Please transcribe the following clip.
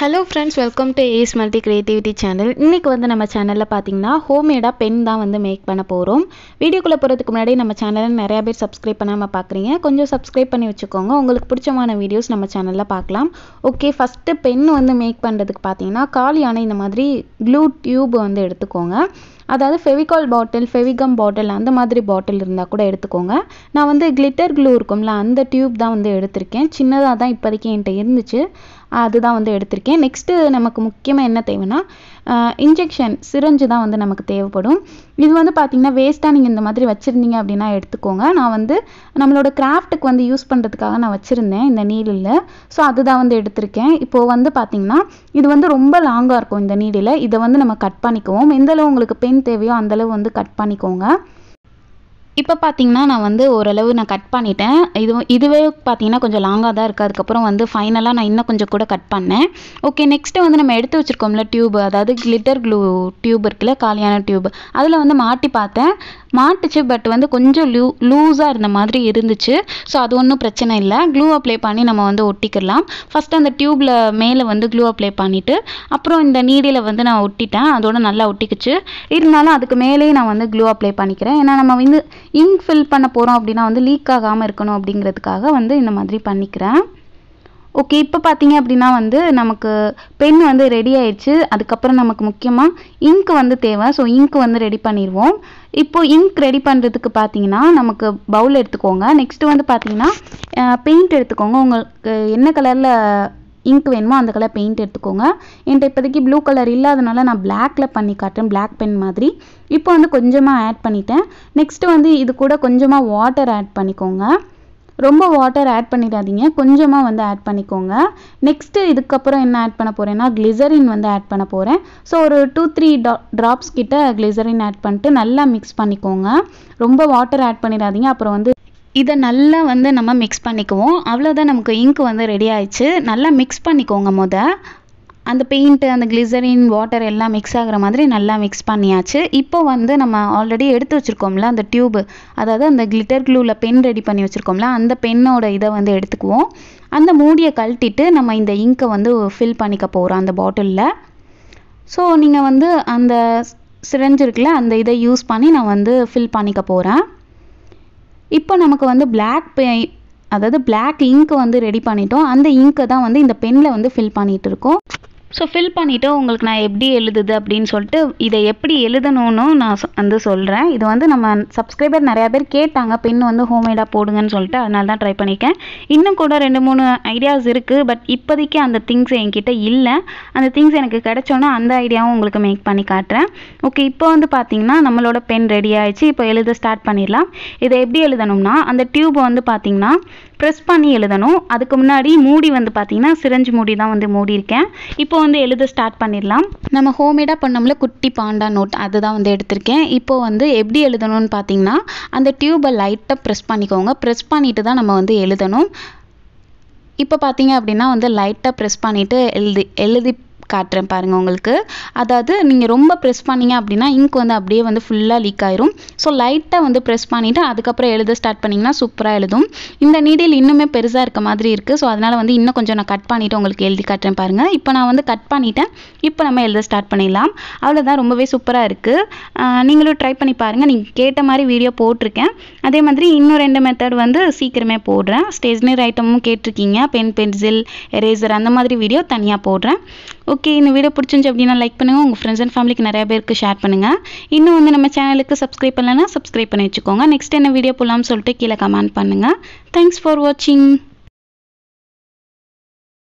hello friends welcome to Ace Multi Creativity channel இன்றைக்கி வந்து நம்ம சேனலில் பார்த்தீங்கன்னா ஹோம்மேடாக பென் தான் வந்து மேக் பண்ண போகிறோம் வீடியோக்குள்ளே போகிறதுக்கு முன்னாடி நம்ம சேனலில் நிறையா பேர் சப்ஸ்கிரைப் பண்ணாமல் பார்க்குறீங்க கொஞ்சம் சப்ஸ்கிரைப் பண்ணி வச்சுக்கோங்க உங்களுக்கு பிடிச்சமான வீடியோஸ் நம்ம சேனலில் பார்க்கலாம் ஓகே ஃபஸ்ட்டு பென் வந்து மேக் பண்ணுறதுக்கு பார்த்தீங்கன்னா காலியான இந்த மாதிரி க்ளூ டியூப் வந்து எடுத்துக்கோங்க அதாவது ஃபெவிகால் பாட்டில் ஃபெவிகம் பாட்டில் அந்த மாதிரி பாட்டில் இருந்தால் கூட எடுத்துக்கோங்க நான் வந்து கிளிட்டர் க்ளூ இருக்கும்ல அந்த டியூப் தான் வந்து எடுத்திருக்கேன் சின்னதாக தான் இப்போதைக்கு என்கிட்ட இருந்துச்சு அதுதான் வந்து எடுத்திருக்கேன் நெக்ஸ்ட்டு நமக்கு முக்கியமாக என்ன தேவைன்னா இன்ஜெக்ஷன் சிரஞ்சு தான் வந்து நமக்கு தேவைப்படும் இது வந்து பார்த்திங்கன்னா வேஸ்ட்டாக நீங்கள் இந்த மாதிரி வச்சுருந்தீங்க அப்படின்னா எடுத்துக்கோங்க நான் வந்து நம்மளோட கிராஃப்ட்டுக்கு வந்து யூஸ் பண்ணுறதுக்காக நான் வச்சுருந்தேன் இந்த நீடில் ஸோ அதுதான் வந்து எடுத்திருக்கேன் இப்போது வந்து பார்த்திங்கன்னா இது வந்து ரொம்ப லாங்காக இருக்கும் இந்த நீடில் இதை வந்து நம்ம கட் பண்ணிக்குவோம் எந்தளவு உங்களுக்கு பென் தேவையோ அந்தளவு வந்து கட் பண்ணிக்கோங்க இப்போ பார்த்தீங்கன்னா நான் வந்து ஓரளவு நான் கட் பண்ணிட்டேன் இது இதுவே பார்த்தீங்கன்னா கொஞ்சம் லாங்காக தான் இருக்குது அதுக்கப்புறம் வந்து ஃபைனலாக நான் இன்னும் கொஞ்சம் கூட கட் பண்ணேன் ஓகே நெக்ஸ்ட்டு வந்து நம்ம எடுத்து வச்சுருக்கோம்ல டியூப் அதாவது கிளிட்டர் க்ளூ டியூப் இருக்குல்ல காலியான டியூப் அதில் வந்து மாட்டி பார்த்தேன் மாட்டுச்சு பட் வந்து கொஞ்சம் லூ லூஸாக இருந்த மாதிரி இருந்துச்சு ஸோ அது ஒன்றும் பிரச்சனை இல்லை க்ளூ அப்ளை பண்ணி நம்ம வந்து ஒட்டிக்கலாம் ஃபஸ்ட் அந்த டியூப்பில் மேலே வந்து க்ளூ அப்ளை பண்ணிவிட்டு அப்புறம் இந்த நீடியில் வந்து நான் ஒட்டிட்டேன் அதோட நல்லா ஒட்டிக்குச்சு இருந்தாலும் அதுக்கு மேலேயே நான் வந்து க்ளூ அப்ளை பண்ணிக்கிறேன் ஏன்னா நம்ம வந்து இங்க் ஃபில் பண்ண போகிறோம் அப்படின்னா வந்து லீக் ஆகாமல் இருக்கணும் அப்படிங்கிறதுக்காக வந்து இந்த மாதிரி பண்ணிக்கிறேன் ஓகே இப்போ பார்த்தீங்க அப்படின்னா வந்து நமக்கு பென் வந்து ரெடி ஆயிடுச்சு அதுக்கப்புறம் நமக்கு முக்கியமாக இங்க் வந்து தேவை ஸோ இங்க் வந்து ரெடி பண்ணிடுவோம் இப்போ இங்க் ரெடி பண்ணுறதுக்கு பார்த்தீங்கன்னா நமக்கு பவுல் எடுத்துக்கோங்க நெக்ஸ்ட்டு வந்து பார்த்தீங்கன்னா பெயிண்ட் எடுத்துக்கோங்க உங்களுக்கு என்ன கலரில் இங்க் வேணுமோ அந்த கலர் பெயிண்ட் எடுத்துக்கோங்க என்கிட்ட இப்போதைக்கு ப்ளூ கலர் இல்லாதனால நான் பிளாக்கில் பண்ணி காட்டுறேன் பிளாக் பென் மாதிரி இப்போ வந்து கொஞ்சமாக ஆட் பண்ணிட்டேன் நெக்ஸ்ட்டு வந்து இது கூட கொஞ்சமாக வாட்டர் ஆட் பண்ணிக்கோங்க ரொம்ப வாட்டர் ஆட் பண்ணிடாதீங்க கொஞ்சமாக வந்து ஆட் பண்ணிக்கோங்க நெக்ஸ்ட்டு இதுக்கப்புறம் என்ன ஆட் பண்ண போகிறேன்னா கிளிசரின் வந்து ஆட் பண்ண போகிறேன் ஸோ ஒரு டூ த்ரீ டா ட்ராப்ஸ் கிட்ட கிளிசரின் ஆட் பண்ணிட்டு நல்லா மிக்ஸ் பண்ணிக்கோங்க ரொம்ப வாட்டர் ஆட் பண்ணிடாதீங்க அப்புறம் வந்து இதை நல்லா வந்து நம்ம மிக்ஸ் பண்ணிக்குவோம் அவ்வளோதான் நமக்கு இங்க் வந்து ரெடி ஆயிடுச்சு நல்லா மிக்ஸ் பண்ணிக்கோங்க முத அந்த பெயிண்ட்டு அந்த கிளிசரின் வாட்டர் எல்லாம் மிக்ஸ் ஆகிற மாதிரி நல்லா மிக்ஸ் பண்ணியாச்சு இப்போ வந்து நம்ம ஆல்ரெடி எடுத்து வச்சுருக்கோம்ல அந்த டியூபு அதாவது அந்த கிளிட்டர் க்ளூவில் பென் ரெடி பண்ணி வச்சுருக்கோம்ல அந்த பென்னோட இதை வந்து எடுத்துக்குவோம் அந்த மூடியை கழட்டிட்டு நம்ம இந்த இங்கை வந்து ஃபில் பண்ணிக்க போகிறோம் அந்த பாட்டிலில் ஸோ நீங்கள் வந்து அந்த சிரஞ்சு இருக்குல்ல அந்த இதை யூஸ் பண்ணி நான் வந்து ஃபில் பண்ணிக்க போகிறேன் இப்போ நமக்கு வந்து பிளாக் பெ அதாவது பிளாக் இங்க் வந்து ரெடி பண்ணிட்டோம் அந்த இங்கை தான் வந்து இந்த பெனில் வந்து ஃபில் பண்ணிகிட்டு இருக்கோம் ஸோ ஃபில் பண்ணிவிட்டு உங்களுக்கு நான் எப்படி எழுதுது அப்படின்னு சொல்லிட்டு இதை எப்படி எழுதணும்னு நான் வந்து சொல்கிறேன் இது வந்து நம்ம சப்ஸ்கிரைபர் நிறையா பேர் கேட்டாங்க பின் வந்து ஹோம்மேடாக போடுங்கன்னு சொல்லிட்டு அதனால தான் ட்ரை பண்ணியிருக்கேன் இன்னும் கூட ரெண்டு மூணு ஐடியாஸ் இருக்குது பட் இப்போதைக்கு அந்த திங்ஸ் என்கிட்ட இல்லை அந்த திங்ஸ் எனக்கு கிடைச்சோன்னா அந்த ஐடியாவும் உங்களுக்கு மேக் பண்ணி காட்டுறேன் ஓகே இப்போ வந்து பார்த்தீங்கன்னா நம்மளோட பென் ரெடி ஆயிடுச்சு இப்போ எழுத ஸ்டார்ட் பண்ணிடலாம் இதை எப்படி எழுதணும்னா அந்த டியூப் வந்து பார்த்தீங்கன்னா ப்ரெஸ் பண்ணி எழுதணும் அதுக்கு முன்னாடி மூடி வந்து பார்த்தீங்கன்னா சிரஞ்சு மூடி தான் வந்து மூடியிருக்கேன் இப்போ இப்போ வந்து எழுத ஸ்டார்ட் பண்ணிடலாம் நம்ம ஹோம்மேடாக பண்ணோம்ல குட்டி பாண்டா நோட் அதுதான் வந்து எடுத்திருக்கேன் இப்போ வந்து எப்படி எழுதணும்னு பார்த்தீங்கன்னா அந்த டியூபை லைட்டாக ப்ரெஸ் பண்ணிக்கோங்க ப்ரெஸ் பண்ணிவிட்டு தான் நம்ம வந்து எழுதணும் இப்போ பார்த்தீங்க அப்படின்னா வந்து லைட்டாக ப்ரெஸ் பண்ணிவிட்டு எழுதி எழுதி காட்டுறேன் பாருங்கள் உங்களுக்கு அதாவது நீங்கள் ரொம்ப ப்ரெஸ் பண்ணீங்க அப்படின்னா இங்க் வந்து அப்படியே வந்து ஃபுல்லாக லீக் ஆயிரும் ஸோ லைட்டாக வந்து ப்ரெஸ் பண்ணிவிட்டு அதுக்கப்புறம் எழுத ஸ்டார்ட் பண்ணிங்கன்னா சூப்பராக எழுதும் இந்த நீடில் இன்னுமே பெருசாக இருக்க மாதிரி இருக்குது ஸோ அதனால் வந்து இன்னும் கொஞ்சம் நான் கட் பண்ணிவிட்டு உங்களுக்கு எழுதி காட்டுறேன் பாருங்கள் இப்போ நான் வந்து கட் பண்ணிவிட்டேன் இப்போ நம்ம எழுத ஸ்டார்ட் பண்ணிடலாம் அவ்வளோதான் ரொம்பவே சூப்பராக இருக்குது நீங்களும் ட்ரை பண்ணி பாருங்கள் நீங்கள் கேட்ட மாதிரி வீடியோ போட்டிருக்கேன் அதே மாதிரி இன்னும் ரெண்டு மெத்தட் வந்து சீக்கிரமே போடுறேன் ஸ்டேஷ்னரி ஐட்டமும் கேட்டிருக்கீங்க பென் பென்சில் எரேசர் அந்த மாதிரி வீடியோ தனியாக போடுறேன் ஓகே இந்த வீடியோ பிடிச்சிருந்துச்சு அப்படின்னா லைக் பண்ணுங்கள் உங்கள் ஃப்ரெண்ட்ஸ் அண்ட் ஃபேமிலிக்கு நிறைய பேருக்கு ஷேர் பண்ணுங்கள் இன்னும் வந்து நம்ம சேனலுக்கு சப்ஸ்கிரைப் பண்ணலைன்னா சப்ஸ்கிரைப் பண்ணி வச்சுக்கோங்க நெக்ஸ்ட் என்ன வீடியோ போகலாம்னு சொல்லிட்டு கீழே கமெண்ட் பண்ணுங்கள் தேங்க்ஸ் ஃபார் வாட்சிங்